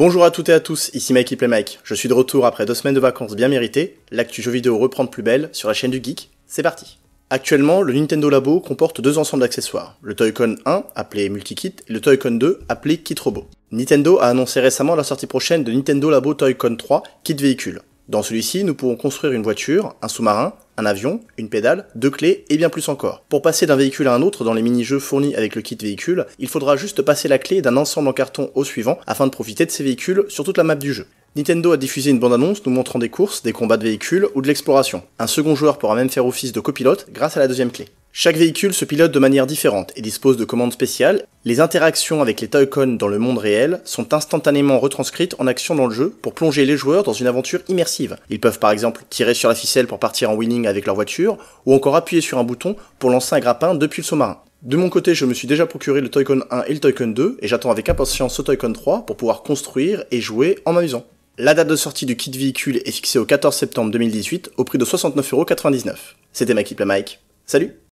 Bonjour à toutes et à tous, ici Mikey Play Mike. Je suis de retour après deux semaines de vacances bien méritées. L'actu jeux vidéo reprend plus belle sur la chaîne du Geek. C'est parti Actuellement, le Nintendo Labo comporte deux ensembles d'accessoires, le Toy-Con 1, appelé Multikit, et le Toy-Con 2, appelé Kit Robot. Nintendo a annoncé récemment la sortie prochaine de Nintendo Labo Toy-Con 3, Kit Véhicule. Dans celui-ci, nous pourrons construire une voiture, un sous-marin, un avion, une pédale, deux clés et bien plus encore. Pour passer d'un véhicule à un autre dans les mini-jeux fournis avec le kit véhicule, il faudra juste passer la clé d'un ensemble en carton au suivant afin de profiter de ces véhicules sur toute la map du jeu. Nintendo a diffusé une bande-annonce nous montrant des courses, des combats de véhicules ou de l'exploration. Un second joueur pourra même faire office de copilote grâce à la deuxième clé. Chaque véhicule se pilote de manière différente et dispose de commandes spéciales. Les interactions avec les toy dans le monde réel sont instantanément retranscrites en action dans le jeu pour plonger les joueurs dans une aventure immersive. Ils peuvent par exemple tirer sur la ficelle pour partir en winning avec leur voiture ou encore appuyer sur un bouton pour lancer un grappin depuis le sous-marin. De mon côté, je me suis déjà procuré le Toycon 1 et le Toycon 2 et j'attends avec impatience ce Toycon 3 pour pouvoir construire et jouer en m'amusant. La date de sortie du kit véhicule est fixée au 14 septembre 2018 au prix de 69,99€. C'était la Mike. Salut